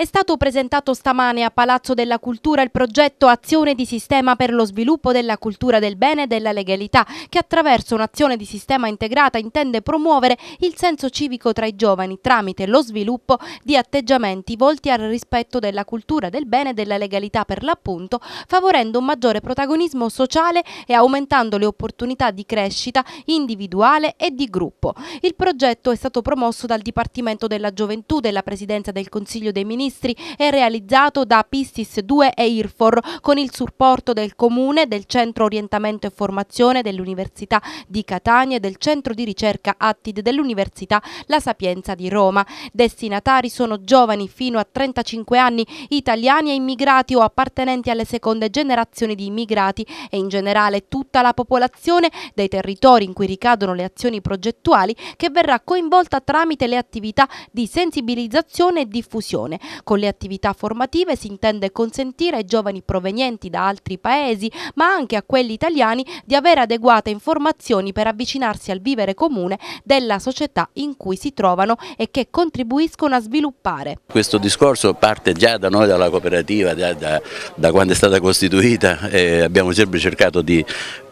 È stato presentato stamane a Palazzo della Cultura il progetto Azione di Sistema per lo sviluppo della cultura del bene e della legalità, che attraverso un'azione di sistema integrata intende promuovere il senso civico tra i giovani tramite lo sviluppo di atteggiamenti volti al rispetto della cultura del bene e della legalità per l'appunto, favorendo un maggiore protagonismo sociale e aumentando le opportunità di crescita individuale e di gruppo. Il progetto è stato promosso dal Dipartimento della Gioventù della Presidenza del Consiglio dei Ministri Sinistri e realizzato da Pistis 2 e Irfor con il supporto del Comune, del Centro Orientamento e Formazione dell'Università di Catania e del Centro di Ricerca Attid dell'Università La Sapienza di Roma. Destinatari sono giovani fino a 35 anni, italiani e immigrati o appartenenti alle seconde generazioni di immigrati e in generale tutta la popolazione dei territori in cui ricadono le azioni progettuali che verrà coinvolta tramite le attività di sensibilizzazione e diffusione. Con le attività formative si intende consentire ai giovani provenienti da altri paesi, ma anche a quelli italiani, di avere adeguate informazioni per avvicinarsi al vivere comune della società in cui si trovano e che contribuiscono a sviluppare. Questo discorso parte già da noi, dalla cooperativa, da, da, da quando è stata costituita, eh, abbiamo sempre cercato di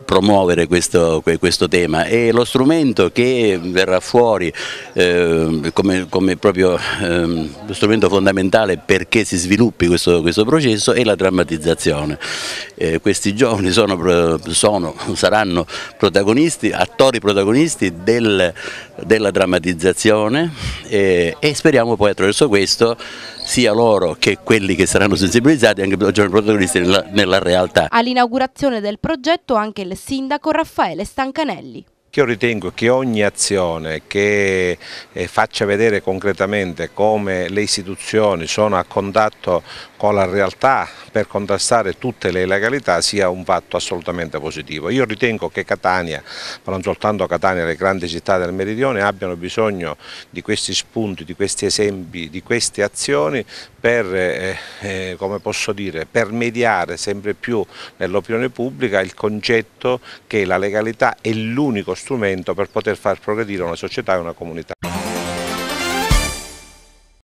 promuovere questo, questo, tema e lo strumento che verrà fuori eh, come, come, proprio eh, strumento fondamentale perché si sviluppi questo, questo processo è la drammatizzazione. Eh, questi giovani sono, sono, saranno protagonisti, attori protagonisti del, della drammatizzazione e, eh, e speriamo poi attraverso questo sia loro che quelli che saranno sensibilizzati anche giovani protagonisti nella, nella realtà. All'inaugurazione del progetto anche il sindaco Raffaele Stancanelli perché io ritengo che ogni azione che eh, faccia vedere concretamente come le istituzioni sono a contatto con la realtà per contrastare tutte le illegalità sia un fatto assolutamente positivo. Io ritengo che Catania, ma non soltanto Catania, le grandi città del meridione abbiano bisogno di questi spunti, di questi esempi, di queste azioni per, eh, eh come posso dire, per mediare sempre più nell'opinione pubblica il concetto che la legalità è l'unico strumento strumento per poter far progredire una società e una comunità.